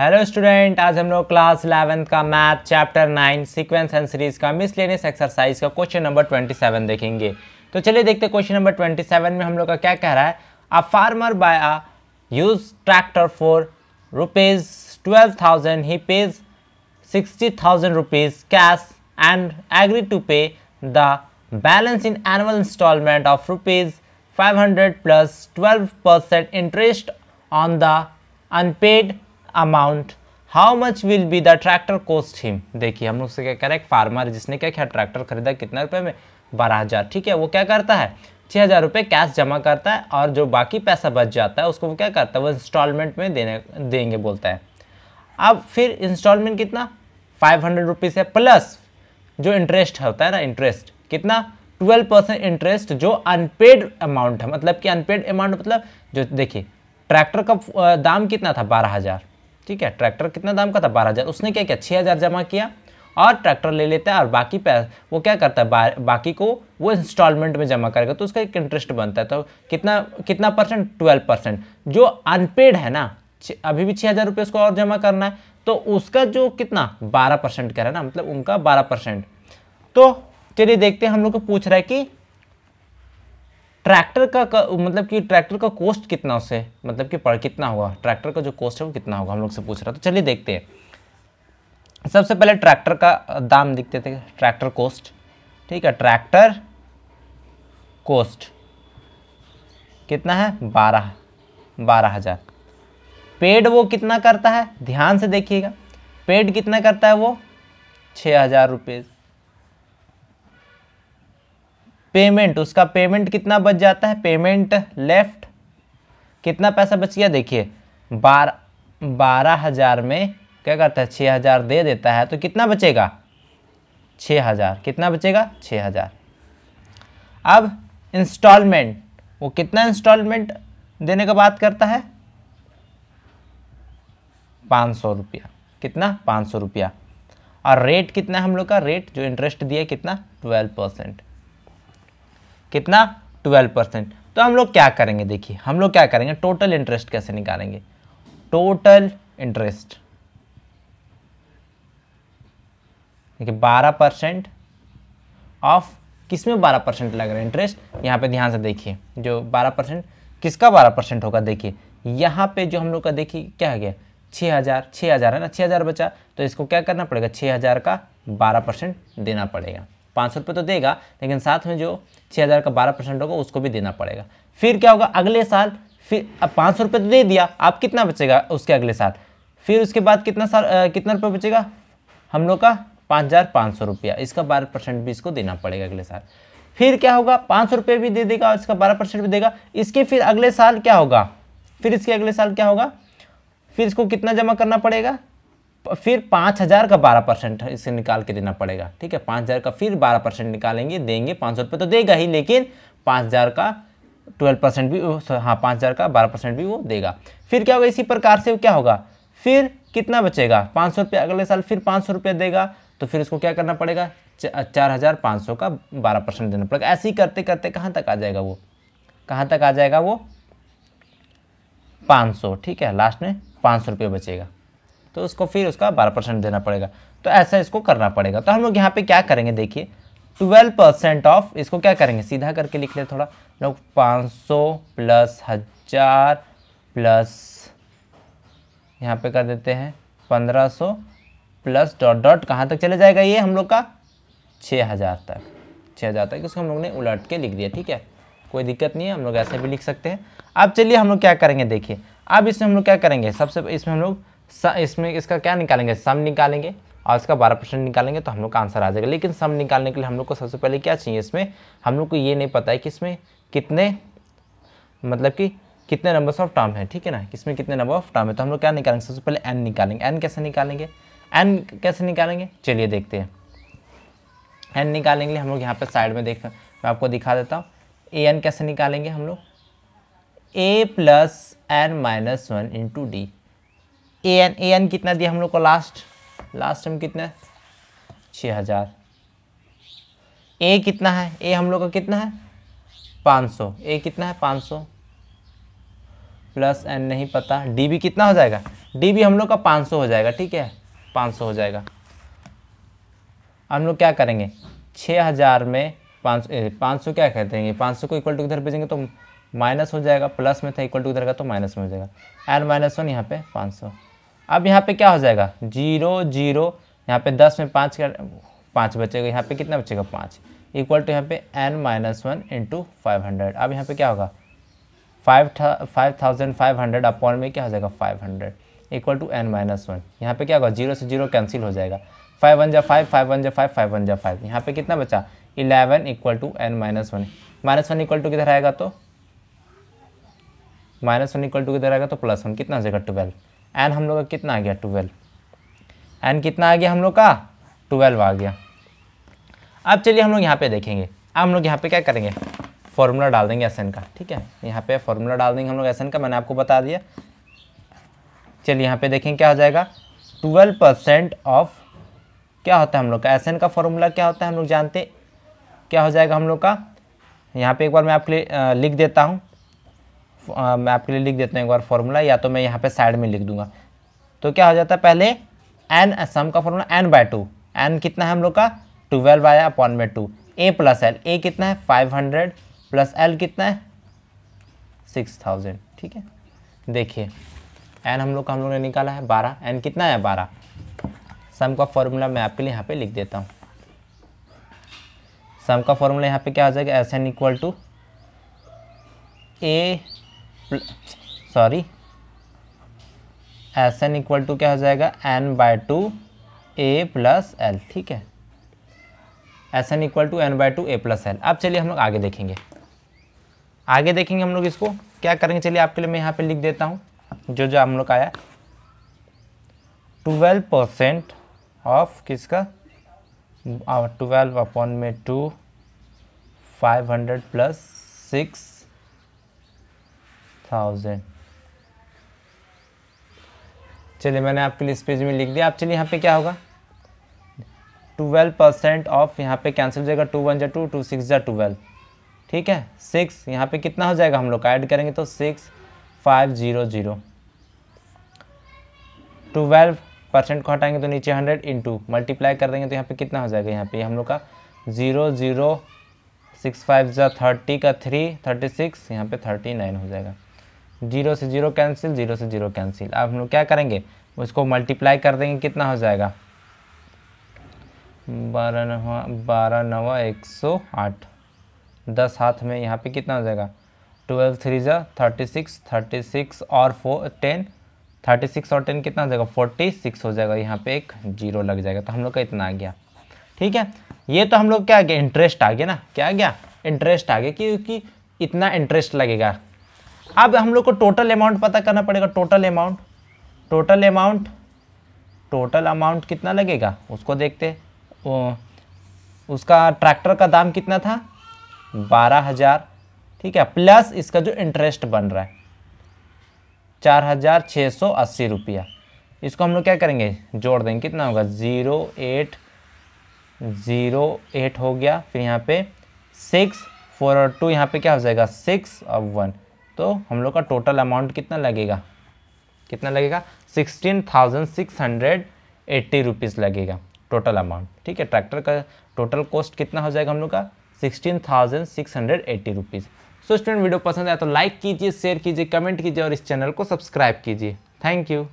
hello student आज हम लोग क्लास इलेवेंथ का math chapter nine sequence and series का मिसलेनियस एक्सरसाइज का क्वेश्चन नंबर ट्वेंटी सेवन देखेंगे तो चलिए देखते क्वेश्चन नंबर ट्वेंटी सेवन में हम लोग का क्या कह रहा है a farmer buy a use tractor for rupees twelve thousand he pays sixty thousand rupees cash and agree to pay the balance in annual installment of rupees five hundred plus twelve percent interest on the unpaid amount how much will be the tractor cost him देखिए हम लोग से क्या रहे एक farmer जिसने क्या क्या ट्रैक्टर खरीदा कितना रुपए में बारह हज़ार ठीक है वो क्या करता है छः हज़ार रुपये कैश जमा करता है और जो बाकी पैसा बच जाता है उसको वो क्या करता है वो इंस्टॉलमेंट में देने देंगे बोलता है अब फिर इंस्टॉलमेंट कितना फाइव हंड्रेड रुपीज़ है प्लस जो इंटरेस्ट होता है ना इंटरेस्ट कितना ट्वेल्व परसेंट इंटरेस्ट जो अनपेड अमाउंट है मतलब कि अनपेड अमाउंट मतलब जो देखिए ट्रैक्टर का दाम कितना था बारह हज़ार ठीक है ट्रैक्टर कितना दाम का था बारह हज़ार उसने क्या किया छः हज़ार जमा किया और ट्रैक्टर ले लेता है और बाकी पैसा वो क्या करता है बा, बाकी को वो इंस्टॉलमेंट में जमा करेगा तो उसका एक इंटरेस्ट बनता है तो कितना कितना परसेंट ट्वेल्व परसेंट जो अनपेड है ना अभी भी छः हज़ार रुपये उसको और जमा करना है तो उसका जो कितना बारह परसेंट रहा है ना मतलब उनका बारह परसेंट तो चलिए देखते हैं हम लोग को पूछ रहा है कि ट्रैक्टर का, का मतलब कि ट्रैक्टर का कॉस्ट कितना उससे मतलब कि पर कितना हुआ ट्रैक्टर का जो कॉस्ट है वो कितना होगा हम लोग से पूछ रहा तो चलिए देखते हैं सबसे पहले ट्रैक्टर का दाम देखते थे ट्रैक्टर कॉस्ट ठीक है ट्रैक्टर कॉस्ट कितना है बारह बारह हज़ार पेड वो कितना करता है ध्यान से देखिएगा पेड कितना करता है वो छः हज़ार रुपये पेमेंट उसका पेमेंट कितना बच जाता है पेमेंट लेफ्ट कितना पैसा बच गया देखिए बार बारह हज़ार में क्या करता है छः हज़ार दे देता है तो कितना बचेगा छः हज़ार कितना बचेगा छः हज़ार अब इंस्टॉलमेंट वो कितना इंस्टॉलमेंट देने का बात करता है पाँच सौ रुपया कितना पाँच सौ रुपया और रेट कितना है हम लोग का रेट जो इंटरेस्ट दिया कितना ट्वेल्व परसेंट कितना ट्वेल्व परसेंट तो हम लोग क्या करेंगे देखिए हम लोग क्या करेंगे टोटल इंटरेस्ट कैसे निकालेंगे टोटल इंटरेस्ट देखिए बारह परसेंट ऑफ किस में बारह परसेंट लग रहा है इंटरेस्ट यहाँ पे ध्यान से देखिए जो बारह परसेंट किसका बारह परसेंट होगा देखिए यहाँ पे जो हम लोग का देखिए क्या हो गया छः हज़ार छः हज़ार है ना छः हज़ार बचा तो इसको क्या करना पड़ेगा छः हज़ार का बारह परसेंट देना पड़ेगा पाँच सौ रुपये तो देगा लेकिन साथ में जो छः हज़ार का बारह परसेंट होगा उसको भी देना पड़ेगा फिर क्या होगा अगले साल फिर अब पाँच सौ रुपये तो दे दिया आप कितना बचेगा उसके अगले साल फिर उसके बाद कितना साल कितना रुपये बचेगा हम लोग का पाँच हज़ार पाँच सौ रुपया इसका बारह परसेंट भी इसको देना पड़ेगा अगले साल फिर क्या होगा पाँच सौ रुपये भी दे देगा और इसका बारह परसेंट भी देगा इसके फिर अगले साल क्या होगा फिर इसके अगले साल क्या होगा फिर इसको कितना जमा करना पड़ेगा फिर पाँच हज़ार का बारह परसेंट इसे निकाल के देना पड़ेगा ठीक है पाँच हज़ार का फिर बारह परसेंट निकालेंगे देंगे पाँच सौ रुपये तो देगा ही लेकिन पाँच हज़ार का ट्वेल्व परसेंट भी हाँ पाँच हज़ार का बारह परसेंट भी वो देगा फिर क्या होगा इसी प्रकार से क्या होगा फिर कितना बचेगा पाँच सौ रुपये अगले साल फिर पाँच सौ रुपये देगा तो फिर उसको क्या करना पड़ेगा चार हज़ार पाँच सौ का बारह परसेंट देना पड़ेगा ऐसे ही करते करते कहाँ तक आ जाएगा वो कहाँ तक आ जाएगा वो पाँच सौ ठीक है लास्ट में पाँच सौ रुपये बचेगा तो उसको फिर उसका बारह परसेंट देना पड़ेगा तो ऐसा इसको करना पड़ेगा तो हम लोग यहाँ पे क्या करेंगे देखिए ट्वेल्व परसेंट ऑफ इसको क्या करेंगे सीधा करके लिख ले थोड़ा लोग पाँच सौ प्लस हज़ार प्लस यहाँ पे कर देते हैं पंद्रह सौ प्लस डॉट डॉट कहाँ तक चले जाएगा ये हम लोग का छः हज़ार तक छः हज़ार तक इसको हम लोग ने उलट के लिख दिया ठीक है कोई दिक्कत नहीं है हम लोग ऐसे भी लिख सकते हैं अब चलिए हम लोग क्या करेंगे देखिए अब इसमें हम लोग क्या करेंगे सबसे इसमें हम लोग इसमें इसका क्या निकालेंगे सम निकालेंगे और इसका बारह परसेंट निकालेंगे तो हम लोग का आंसर आ जाएगा लेकिन सम निकालने के लिए हम लोग को सबसे पहले क्या चाहिए इसमें हम लोग को ये नहीं पता है कि इसमें कितने मतलब कि कितने नंबर्स ऑफ टर्म है ठीक है ना इसमें कितने नंबर ऑफ टर्म है तो हम लोग क्या निकालेंगे सबसे पहले एन निकालेंगे एन कैसे निकालेंगे एन कैसे निकालेंगे चलिए देखते हैं एन निकालेंगे हम लोग यहाँ पर साइड में देख मैं आपको दिखा देता हूँ ए एन कैसे निकालेंगे हम लोग A plus N minus one into D A N A N कितना दिया हम लोग को लास्ट लास्ट हम कितना छः हज़ार ए कितना है ए हम लोग का कितना है पाँच सौ ए कितना है पाँच सौ प्लस एन नहीं पता डी बी कितना हो जाएगा डी बी हम लोग का पाँच सौ हो जाएगा ठीक है पाँच सौ हो जाएगा हम लोग क्या करेंगे छः हज़ार में पाँच पाँच सौ क्या कर देंगे पाँच सौ को इक्वल टू इधर भेजेंगे तो माइनस हो जाएगा प्लस में था इक्वल टू इधर का तो माइनस में हो जाएगा एन माइनस वन यहाँ पे पाँच सौ अब यहाँ पे क्या हो जाएगा जीरो जीरो यहाँ पे दस में पाँच का पाँच बचेगा यहाँ पे कितना बचेगा पाँच इक्वल टू यहाँ पे N minus one into five hundred अब यहाँ पे क्या होगा फाइव था five thousand five hundred upon में क्या हो जाएगा five hundred equal to N minus one यहाँ पे क्या होगा जीरो से जीरो कैंसिल हो जाएगा फाइव वन जा फाइव फाइव वन जा फाइव फाइव वन जा फाइव यहाँ पे कितना बचा eleven equal to N minus one minus one equal to किधर आएगा तो माइनस वन इक्वल टू किधर आएगा तो प्लस वन कितना हो जाएगा ट्वेल्व एन हम लोग का कितना आ गया ट्वेल्व एन कितना आ गया हम लोग का ट्वेल्व आ गया अब चलिए हम लोग यहाँ पे देखेंगे अब हम लोग यहाँ पे क्या करेंगे फॉर्मूला डाल देंगे एस का ठीक है यहाँ पे फॉर्मूला डाल देंगे हम लोग एस का मैंने आपको बता दिया चलिए यहाँ पे देखेंगे क्या हो जाएगा ट्वेल्व परसेंट ऑफ क्या होता है हम लोग का एस का फॉर्मूला क्या होता है हम लोग जानते क्या हो जाएगा हम लोग का यहाँ पे एक बार मैं आपके लिख देता हूँ मैं आपके लिए लिख देता हूँ एक बार फॉर्मूला या तो मैं यहाँ पे साइड में लिख दूंगा तो क्या हो जाता है पहले एन सम का formula N by two N कितना है हम लोग का ट्वेल्व आया अपॉन में two A plus L A कितना है फाइव हंड्रेड प्लस एल कितना है सिक्स थाउजेंड ठीक है देखिए एन हम लोग का हम लोग ने निकाला है बारह एन कितना है बारह सम का फॉर्मूला मैं आपके लिए यहाँ पर लिख देता हूँ सम का फॉर्मूला यहाँ पर क्या हो जाएगा S N equal to A sorry S N equal to क्या हो जाएगा N by two A plus L ठीक है S N equal to N by two A plus L अब चलिए हम लोग आगे देखेंगे आगे देखेंगे हम लोग इसको क्या करेंगे चलिए आपके लिए मैं यहाँ पे लिख देता हूँ जो जो हम लोग आया ट्वेल्व परसेंट ऑफ किसका ट्वेल्व अपॉन में two five hundred plus six thousand चलिए मैंने आपके लिए स्पेज पेज में लिख दिया आप चलिए यहाँ पे क्या होगा ट्वेल्व परसेंट ऑफ यहाँ पे कैंसिल हो जाएगा टू वन जा टू टू सिक्स जा ट्वेल्व ठीक है सिक्स यहाँ पे कितना हो जाएगा हम लोग ऐड करेंगे तो six five zero zero twelve percent को हटाएंगे तो नीचे हंड्रेड इंटू मल्टीप्लाई कर देंगे तो यहाँ पे कितना हो जाएगा यहाँ पे हम लोग का ज़ीरो ज़ीरो सिक्स फाइव जो थर्टी का थ्री थर्टी सिक्स यहाँ पे थर्टी नाइन हो जाएगा जीरो से जीरो कैंसिल जीरो से जीरो कैंसिल अब हम लोग क्या करेंगे उसको मल्टीप्लाई कर देंगे कितना हो जाएगा बारह नवा बारह नवा एक सौ आठ दस हाथ में यहाँ पे कितना हो जाएगा ट्वेल्व थ्री ज़ा थर्टी सिक्स थर्टी सिक्स और फोर टेन थर्टी सिक्स और टेन कितना हो जाएगा फोर्टी सिक्स हो जाएगा यहाँ पे एक जीरो लग जाएगा तो हम लोग का इतना आ गया ठीक है ये तो हम लोग क्या आ गया इंटरेस्ट आ गया ना क्या आ गया इंटरेस्ट आ गया क्योंकि इतना इंटरेस्ट लगेगा अब हम लोग को टोटल अमाउंट पता करना पड़ेगा total amount total amount total amount कितना लगेगा उसको देखते उसका ट्रैक्टर का दाम कितना था बारह हज़ार ठीक है प्लस इसका जो इंटरेस्ट बन रहा है चार हज़ार छः सौ अस्सी रुपया इसको हम लोग क्या करेंगे जोड़ देंगे कितना होगा ज़ीरो एट ज़ीरो एट हो गया फिर यहाँ पे सिक्स फोर और टू यहाँ पे क्या हो जाएगा सिक्स और वन तो हम लोग का टोटल अमाउंट कितना लगेगा कितना लगेगा sixteen thousand six hundred eighty rupees लगेगा टोटल अमाउंट ठीक है ट्रैक्टर का टोटल कॉस्ट कितना हो जाएगा हम लोग का sixteen thousand six hundred eighty rupees so student video पसंद आया तो लाइक कीजिए शेयर कीजिए कमेंट कीजिए और इस चैनल को सब्सक्राइब कीजिए थैंक यू